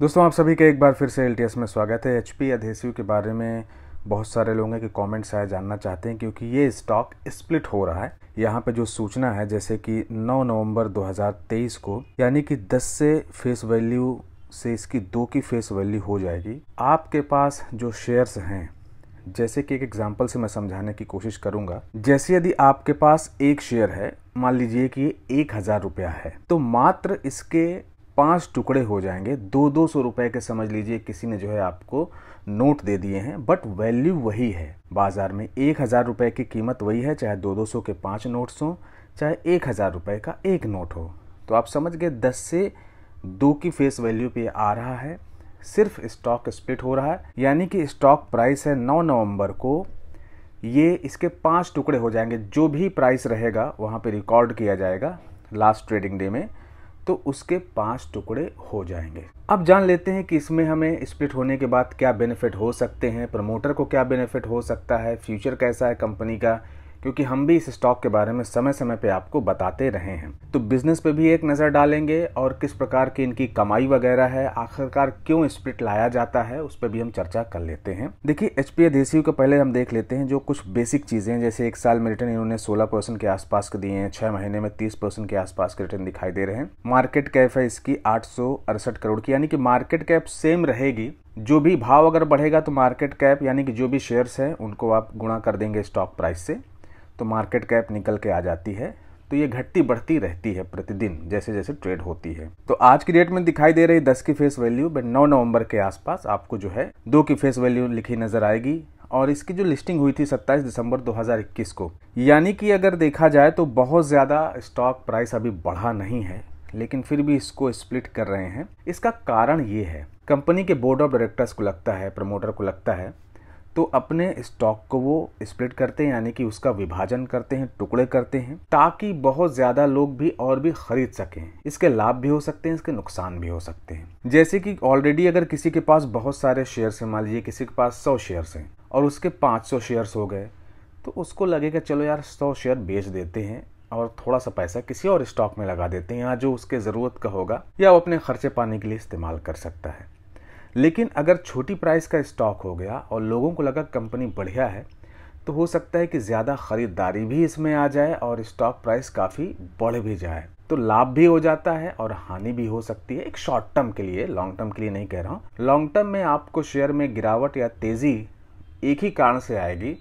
दोस्तों आप सभी के एक बार फिर से एल में स्वागत है एच अधेसिव के बारे में बहुत सारे लोग हैं कि कमेंट्स आए जानना चाहते हैं क्योंकि ये स्टॉक स्प्लिट हो रहा है यहाँ पे जो सूचना है जैसे कि 9 नवंबर 2023 को यानी कि 10 से फेस वैल्यू से इसकी दो की फेस वैल्यू हो जाएगी आपके पास जो शेयर्स हैं जैसे कि एक एग्जाम्पल से मैं समझाने की कोशिश करूंगा जैसे यदि आपके पास एक शेयर है मान लीजिए कि ये एक हज़ार रुपया है तो मात्र इसके पांच टुकड़े हो जाएंगे दो दो सौ रुपए के समझ लीजिए किसी ने जो है आपको नोट दे दिए हैं बट वैल्यू वही है बाजार में एक हज़ार रुपये की कीमत वही है चाहे दो दो सौ के पाँच नोट्स हों चाहे एक हज़ार रुपये का एक नोट हो तो आप समझ गए दस से दो की फेस वैल्यू पे आ रहा है सिर्फ स्टॉक स्प्लिट हो रहा है यानी कि स्टॉक प्राइस है नौ नवंबर को ये इसके पांच टुकड़े हो जाएंगे जो भी प्राइस रहेगा वहाँ पे रिकॉर्ड किया जाएगा लास्ट ट्रेडिंग डे में तो उसके पांच टुकड़े हो जाएंगे अब जान लेते हैं कि इसमें हमें स्प्लिट होने के बाद क्या बेनिफिट हो सकते हैं प्रमोटर को क्या बेनिफिट हो सकता है फ्यूचर कैसा है कंपनी का क्योंकि हम भी इस स्टॉक के बारे में समय समय पे आपको बताते रहे हैं तो बिजनेस पे भी एक नज़र डालेंगे और किस प्रकार की इनकी कमाई वगैरह है आखिरकार क्यों स्प्रिट लाया जाता है उस पर भी हम चर्चा कर लेते हैं देखिए एच पी एधेसिव को पहले हम देख लेते हैं जो कुछ बेसिक चीज़ें जैसे एक साल में रिटर्न इन्होंने सोलह परसेंट के आसपास के दिए हैं छः महीने में तीस परसेंट के आसपास के रिटर्न दिखाई दे रहे हैं मार्केट कैप है इसकी आठ करोड़ की यानी कि मार्केट कैप सेम रहेगी जो भी भाव अगर बढ़ेगा तो मार्केट कैप यानी कि जो भी शेयर्स हैं उनको आप गुणा कर देंगे स्टॉक प्राइस से तो मार्केट कैप निकल के आ जाती है तो ये घटती बढ़ती रहती है प्रतिदिन जैसे जैसे ट्रेड होती है तो आज की डेट में दिखाई दे रही दस की फेस वैल्यू बट नौ नवंबर के आसपास आपको जो है दो की फेस वैल्यू लिखी नजर आएगी और इसकी जो लिस्टिंग हुई थी 27 दिसंबर 2021 को यानी कि अगर देखा जाए तो बहुत ज़्यादा स्टॉक प्राइस अभी बढ़ा नहीं है लेकिन फिर भी इसको स्प्लिट कर रहे हैं इसका कारण ये है कंपनी के बोर्ड ऑफ डायरेक्टर्स को लगता है प्रमोटर को लगता है तो अपने स्टॉक को वो स्प्लिट करते हैं यानी कि उसका विभाजन करते हैं टुकड़े करते हैं ताकि बहुत ज्यादा लोग भी और भी खरीद सकें इसके लाभ भी हो सकते हैं इसके नुकसान भी हो सकते हैं जैसे कि ऑलरेडी अगर किसी के पास बहुत सारे शेयर्स हैं मान लीजिए किसी के पास सौ शेयर्स हैं और उसके पाँच सौ शेयर्स हो गए तो उसको लगेगा चलो यार सौ शेयर बेच देते हैं और थोड़ा सा पैसा किसी और स्टॉक में लगा देते हैं या जो उसके ज़रूरत का होगा या वो अपने खर्चे पाने के लिए इस्तेमाल कर सकता है लेकिन अगर छोटी प्राइस का स्टॉक हो गया और लोगों को लगा कंपनी बढ़िया है तो हो सकता है कि ज़्यादा ख़रीदारी भी इसमें आ जाए और स्टॉक प्राइस काफ़ी बढ़ भी जाए तो लाभ भी हो जाता है और हानि भी हो सकती है एक शॉर्ट टर्म के लिए लॉन्ग टर्म के लिए नहीं कह रहा हूँ लॉन्ग टर्म में आपको शेयर में गिरावट या तेज़ी एक ही कारण से आएगी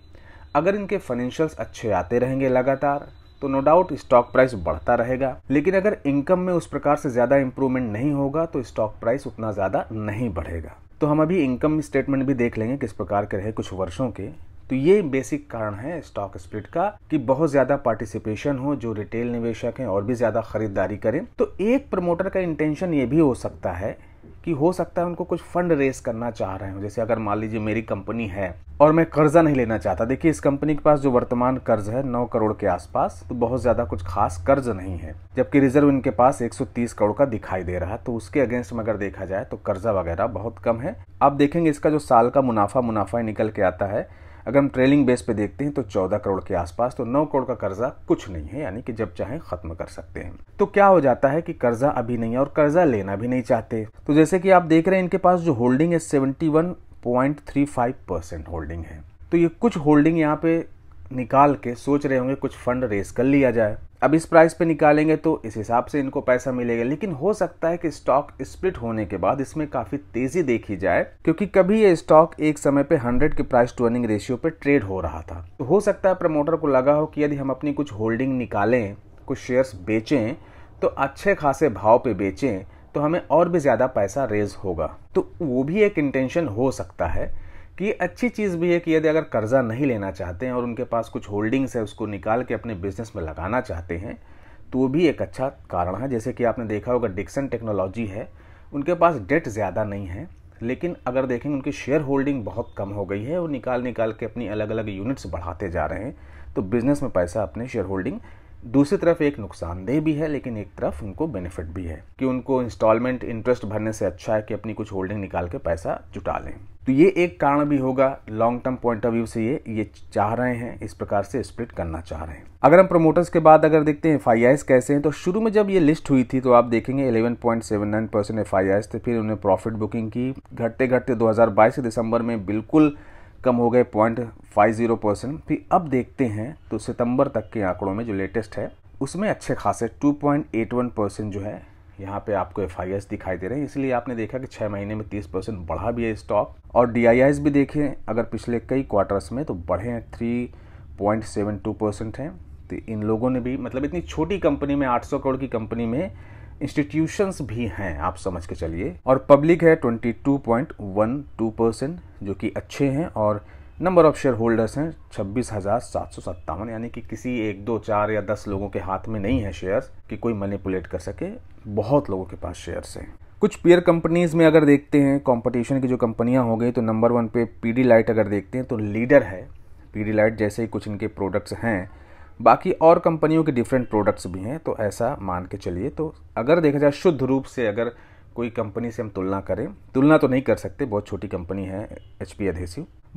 अगर इनके फाइनेंशियल्स अच्छे आते रहेंगे लगातार तो नो डाउट स्टॉक प्राइस बढ़ता रहेगा लेकिन अगर इनकम में उस प्रकार से ज्यादा इंप्रूवमेंट नहीं होगा तो स्टॉक प्राइस उतना ज्यादा नहीं बढ़ेगा तो हम अभी इनकम स्टेटमेंट भी देख लेंगे किस प्रकार के रहे कुछ वर्षों के तो ये बेसिक कारण है स्टॉक स्प्लिट का कि बहुत ज्यादा पार्टिसिपेशन हो जो रिटेल निवेशक हैं और भी ज्यादा खरीदारी करें तो एक प्रमोटर का इंटेंशन ये भी हो सकता है कि हो सकता है उनको कुछ फंड रेस करना चाह रहे हो जैसे अगर मान लीजिए मेरी कंपनी है और मैं कर्जा नहीं लेना चाहता देखिए इस कंपनी के पास जो वर्तमान कर्ज है नौ करोड़ के आसपास तो बहुत ज्यादा कुछ खास कर्ज नहीं है जबकि रिजर्व इनके पास 130 करोड़ का दिखाई दे रहा है तो उसके अगेंस्ट में अगर देखा जाए तो कर्जा वगैरह बहुत कम है आप देखेंगे इसका जो साल का मुनाफा मुनाफा निकल के आता है अगर हम ट्रेलिंग बेस पे देखते हैं तो 14 करोड़ के आसपास तो 9 करोड़ का कर्जा कुछ नहीं है यानी कि जब चाहे खत्म कर सकते हैं तो क्या हो जाता है कि कर्जा अभी नहीं है और कर्जा लेना भी नहीं चाहते तो जैसे कि आप देख रहे हैं इनके पास जो होल्डिंग है सेवेंटी होल्डिंग है तो ये कुछ होल्डिंग यहाँ पे निकाल के सोच रहे होंगे कुछ फंड रेस कर लिया जाए अब इस प्राइस पे निकालेंगे तो इस हिसाब से इनको पैसा मिलेगा लेकिन हो सकता है कि स्टॉक स्प्लिट होने के बाद इसमें काफ़ी तेज़ी देखी जाए क्योंकि कभी ये स्टॉक एक समय पे 100 के प्राइस टू अर्निंग रेशियो पे ट्रेड हो रहा था तो हो सकता है प्रमोटर को लगा हो कि यदि हम अपनी कुछ होल्डिंग निकालें कुछ शेयर्स बेचें तो अच्छे खासे भाव पे बेचें तो हमें और भी ज़्यादा पैसा रेज होगा तो वो भी एक इंटेंशन हो सकता है कि अच्छी चीज़ भी है कि यदि अगर कर्ज़ा नहीं लेना चाहते हैं और उनके पास कुछ होल्डिंग्स है उसको निकाल के अपने बिजनेस में लगाना चाहते हैं तो भी एक अच्छा कारण है जैसे कि आपने देखा होगा डिक्सन टेक्नोलॉजी है उनके पास डेट ज़्यादा नहीं है लेकिन अगर देखेंगे उनकी शेयर होल्डिंग बहुत कम हो गई है और निकाल निकाल के अपनी अलग अलग यूनिट्स बढ़ाते जा रहे हैं तो बिज़नेस में पैसा अपने शेयर होल्डिंग दूसरी तरफ एक नुकसानदेह भी है लेकिन एक तरफ उनको बेनिफिट भी है कि उनको इंस्टॉलमेंट इंटरेस्ट भरने से अच्छा है कि अपनी कुछ होल्डिंग निकाल के पैसा जुटा लें तो ये एक कारण भी होगा long term point of view से ये ये चाह रहे हैं इस प्रकार से स्प्लिट करना चाह रहे हैं अगर हम प्रमोटर्स के बाद अगर देखते हैं एफ कैसे हैं तो शुरू में जब ये लिस्ट हुई थी तो आप देखेंगे 11.79 परसेंट एफ थे फिर उन्हें प्रॉफिट बुकिंग की घटते घटते 2022 से दिसंबर में बिल्कुल कम हो गए पॉइंट फाइव जीरो परसेंट फिर अब देखते हैं तो सितंबर तक के आंकड़ों में जो लेटेस्ट है उसमें अच्छे खासे टू परसेंट जो है यहाँ पे आपको एफ दिखाई दे रहे हैं इसलिए आपने देखा कि छः महीने में तीस परसेंट बढ़ा भी है स्टॉक और डी भी देखें अगर पिछले कई क्वार्टर्स में तो बढ़े हैं three point seven two percent हैं तो इन लोगों ने भी मतलब इतनी छोटी कंपनी में 800 करोड़ की कंपनी में इंस्टीट्यूशंस भी हैं आप समझ के चलिए और पब्लिक है 22.12 परसेंट जो कि अच्छे हैं और नंबर ऑफ शेयर होल्डर्स हैं छब्बीस हज़ार सात सौ सत्तावन यानी कि किसी एक दो चार या दस लोगों के हाथ में नहीं है शेयर्स कि कोई मैनिपुलेट कर सके बहुत लोगों के पास शेयर्स हैं कुछ पेयर कंपनीज में अगर देखते हैं कंपटीशन की जो कंपनियां हो गई तो नंबर वन पे पीडी लाइट अगर देखते हैं तो लीडर है पीडी लाइट जैसे ही कुछ इनके प्रोडक्ट्स हैं बाकी और कंपनियों के डिफरेंट प्रोडक्ट्स भी हैं तो ऐसा मान के चलिए तो अगर देखा जाए शुद्ध रूप से अगर कोई कंपनी से हम तुलना करें तुलना तो नहीं कर सकते बहुत छोटी कंपनी है एच पी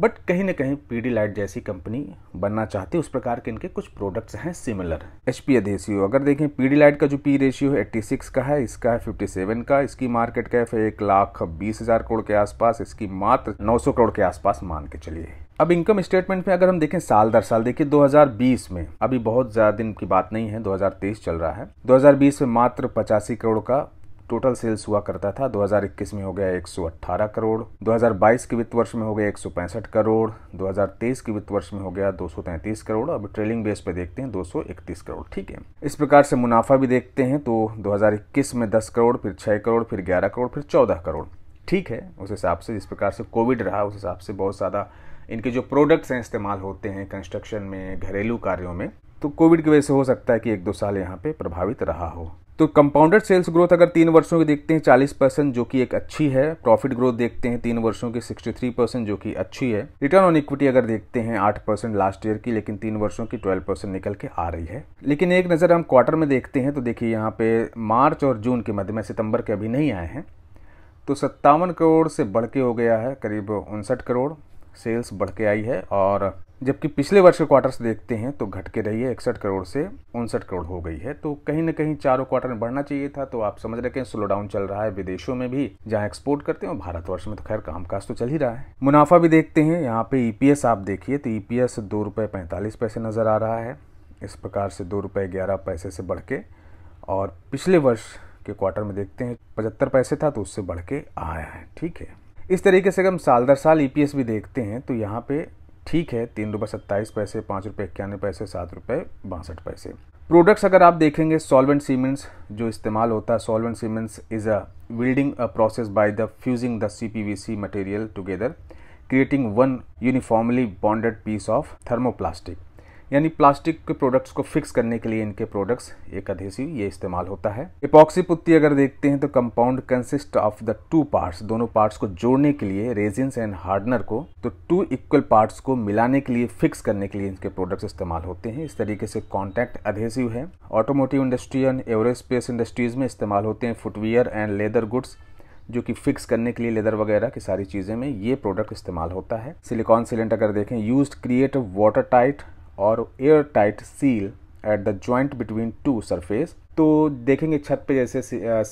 बट कहीं ना कहीं पीडी लाइट जैसी कंपनी बनना चाहती है उस प्रकार के इनके कुछ प्रोडक्ट्स हैं सिमिलर एच पी रेशियो अगर देखें पीडी लाइट का जो पी रेशियो है एट्टी सिक्स का है इसका है फिफ्टी सेवन का इसकी मार्केट कैप है एक लाख बीस हजार करोड़ के आसपास इसकी मात्र नौ सौ करोड़ के आसपास मान के चलिए अब इनकम स्टेटमेंट में अगर हम देखें साल दर साल देखिए 2020 में अभी बहुत ज्यादा दिन की बात नहीं है 2023 चल रहा है 2020 में मात्र पचासी करोड़ का टोटल सेल्स हुआ करता था 2021 में हो गया 118 करोड़ 2022 के वित्त वर्ष में हो गया 165 करोड़ 2023 के वित्त वर्ष में हो गया 233 करोड़ अब ट्रेलिंग बेस पे देखते हैं 231 करोड़ ठीक है इस प्रकार से मुनाफा भी देखते हैं तो 2021 में 10 करोड़ फिर 6 करोड़ फिर 11 करोड़ फिर 14 करोड़ ठीक है उस हिसाब से जिस प्रकार से कोविड रहा उस हिसाब से बहुत ज़्यादा इनके जो प्रोडक्ट्स हैं इस्तेमाल होते हैं कंस्ट्रक्शन में घरेलू कार्यों में तो कोविड की वजह से हो सकता है कि एक दो साल यहाँ पे प्रभावित रहा हो तो कंपाउंडेड सेल्स ग्रोथ अगर तीन वर्षों की देखते हैं चालीस परसेंट जो कि एक अच्छी है प्रॉफिट ग्रोथ देखते हैं तीन वर्षों की सिक्सटी थ्री परसेंट जो कि अच्छी है रिटर्न ऑन इक्विटी अगर देखते हैं आठ परसेंट लास्ट ईयर की लेकिन तीन वर्षों की ट्वेल्व परसेंट निकल के आ रही है लेकिन एक नज़र हम क्वार्टर में देखते हैं तो देखिए यहाँ पे मार्च और जून के मध्य में सितंबर के अभी नहीं आए हैं तो सत्तावन करोड़ से बढ़ के हो गया है करीब उनसठ करोड़ सेल्स बढ़ के आई है और जबकि पिछले वर्ष के क्वार्टर्स देखते हैं तो घट के रही है इकसठ करोड़ से उनसठ करोड़ हो गई है तो कहीं ना कहीं चारों क्वार्टर में बढ़ना चाहिए था तो आप समझ रहे हैं स्लो डाउन चल रहा है विदेशों में भी जहां एक्सपोर्ट करते हैं और भारतवर्ष में तो खैर कामकाज तो चल ही रहा है मुनाफा भी देखते हैं यहाँ पे ईपीएस e आप देखिए तो ईपीएस e दो रुपये पैंतालीस पैसे नजर आ रहा है इस प्रकार से दो रुपये ग्यारह पैसे से बढ़ के और पिछले वर्ष के क्वार्टर में देखते हैं पचहत्तर पैसे था तो उससे बढ़ के आया है ठीक है इस तरीके से अगर हम साल दर साल ईपीएस e भी देखते हैं तो यहाँ पे ठीक है तीन रुपये सत्ताईस पैसे पाँच रुपये इक्यानवे पैसे सात रुपये बासठ पैसे प्रोडक्ट्स अगर आप देखेंगे सॉल्वेंट सीमेंट्स जो इस्तेमाल होता है solvent cements is a building a process by the fusing the C P V C material together creating one uniformly bonded piece of thermoplastic यानी प्लास्टिक के प्रोडक्ट्स को फिक्स करने के लिए इनके प्रोडक्ट्स एक अधेसिव ये इस्तेमाल होता है इपॉक्सी पुत्ती अगर देखते हैं तो compound consist of the two parts दोनों पार्ट्स को जोड़ने के लिए रेजिन्स एंड हार्डनर को तो टू इक्वल पार्ट्स को मिलाने के लिए फिक्स करने के लिए इनके प्रोडक्ट्स इस्तेमाल होते हैं इस तरीके से कॉन्टैक्ट अधेसिव है automotive industry and aerospace industries में इस्तेमाल होते हैं फुटवेयर एंड लेदर गुड्स जो कि फिक्स करने के लिए लेदर वगैरह की सारी चीज़ें में ये प्रोडक्ट इस्तेमाल होता है सिलिकॉन सिलेंट अगर देखें यूज क्रिएट वाटर टाइट और air tight seal at the joint between two surface तो देखेंगे छत पे जैसे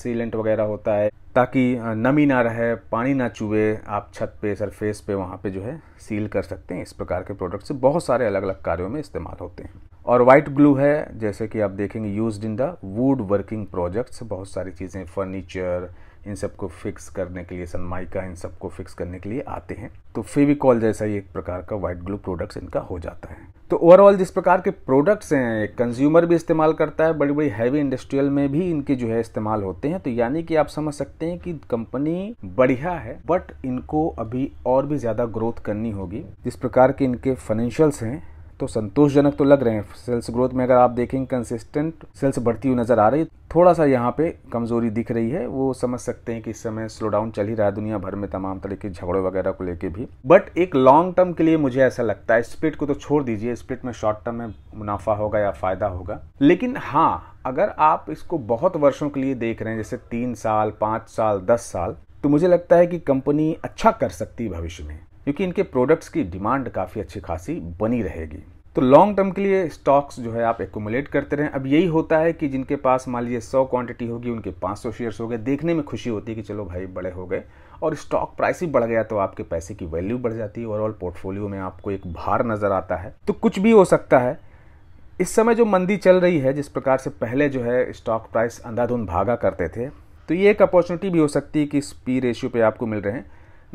सीलेंट वगैरह होता है ताकि नमी ना रहे पानी ना चुहे आप छत पे सरफेस पे वहाँ पे जो है सील कर सकते हैं इस प्रकार के प्रोडक्ट्स बहुत सारे अलग अलग कार्यों में इस्तेमाल होते हैं और वाइट ग्लू है जैसे कि आप देखेंगे use in the wood working projects बहुत सारी चीज़ें फर्नीचर इन सबको फिक्स करने के लिए सनमाइका इन सबको फिक्स करने के लिए आते हैं तो फेविकॉल जैसा ही एक प्रकार का वाइट ग्लू प्रोडक्ट्स इनका हो जाता है तो ओवरऑल जिस प्रकार के प्रोडक्ट्स हैं कंज्यूमर भी इस्तेमाल करता है बड़ी बड़ी हैवी इंडस्ट्रियल में भी इनके जो है इस्तेमाल होते हैं तो यानी कि आप समझ सकते हैं कि कंपनी बढ़िया है बट इनको अभी और भी ज़्यादा ग्रोथ करनी होगी जिस प्रकार के इनके फाइनेंशियल्स हैं तो संतोषजनक तो लग रहे हैं सेल्स ग्रोथ में अगर आप देखेंगे कंसिस्टेंट सेल्स बढ़ती हुई नज़र आ रही है थोड़ा सा यहाँ पे कमज़ोरी दिख रही है वो समझ सकते हैं कि इस समय स्लो डाउन चल ही रहा है दुनिया भर में तमाम तरह के झगड़े वगैरह को लेके भी बट एक लॉन्ग टर्म के लिए मुझे ऐसा लगता है स्प्लिट को तो छोड़ दीजिए स्प्लिट में शॉर्ट टर्म में मुनाफा होगा या फायदा होगा लेकिन हाँ अगर आप इसको बहुत वर्षों के लिए देख रहे हैं जैसे तीन साल पाँच साल दस साल तो मुझे लगता है कि कंपनी अच्छा कर सकती है भविष्य में क्योंकि इनके प्रोडक्ट्स की डिमांड काफ़ी अच्छी खासी बनी रहेगी तो लॉन्ग टर्म के लिए स्टॉक्स जो है आप एकोमुलेट करते रहें अब यही होता है कि जिनके पास मान लीजिए सौ क्वांटिटी होगी उनके 500 शेयर्स हो गए देखने में खुशी होती है कि चलो भाई बड़े हो गए और स्टॉक प्राइस ही बढ़ गया तो आपके पैसे की वैल्यू बढ़ जाती है ओवरऑल पोर्टफोलियो में आपको एक भार नज़र आता है तो कुछ भी हो सकता है इस समय जो मंदी चल रही है जिस प्रकार से पहले जो है स्टॉक प्राइस अंधाधुंध भागा करते थे तो ये एक अपॉर्चुनिटी भी हो सकती है कि इस पी रेशियो पे आपको मिल रहे हैं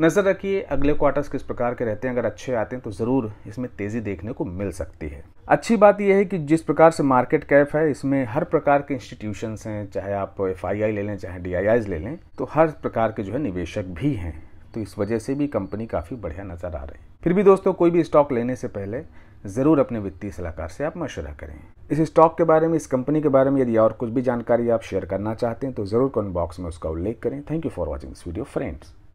नज़र रखिए अगले क्वार्टर्स किस प्रकार के रहते हैं अगर अच्छे आते हैं तो ज़रूर इसमें तेज़ी देखने को मिल सकती है अच्छी बात यह है कि जिस प्रकार से मार्केट कैप है इसमें हर प्रकार के इंस्टीट्यूशंस हैं चाहे आप एफ ले लें चाहे डी ले लें तो हर प्रकार के जो है निवेशक भी हैं तो इस वजह से भी कंपनी काफ़ी बढ़िया नज़र आ रही है फिर भी दोस्तों कोई भी स्टॉक लेने से पहले ज़रूर अपने वित्तीय सलाहकार से आप मशवरा करें इस स्टॉक के बारे में इस कंपनी के बारे में यदि और कुछ भी जानकारी आप शेयर करना चाहते हैं तो ज़रूर कमेंट बॉक्स में उसका उल्लेख करें thank you for watching this video friends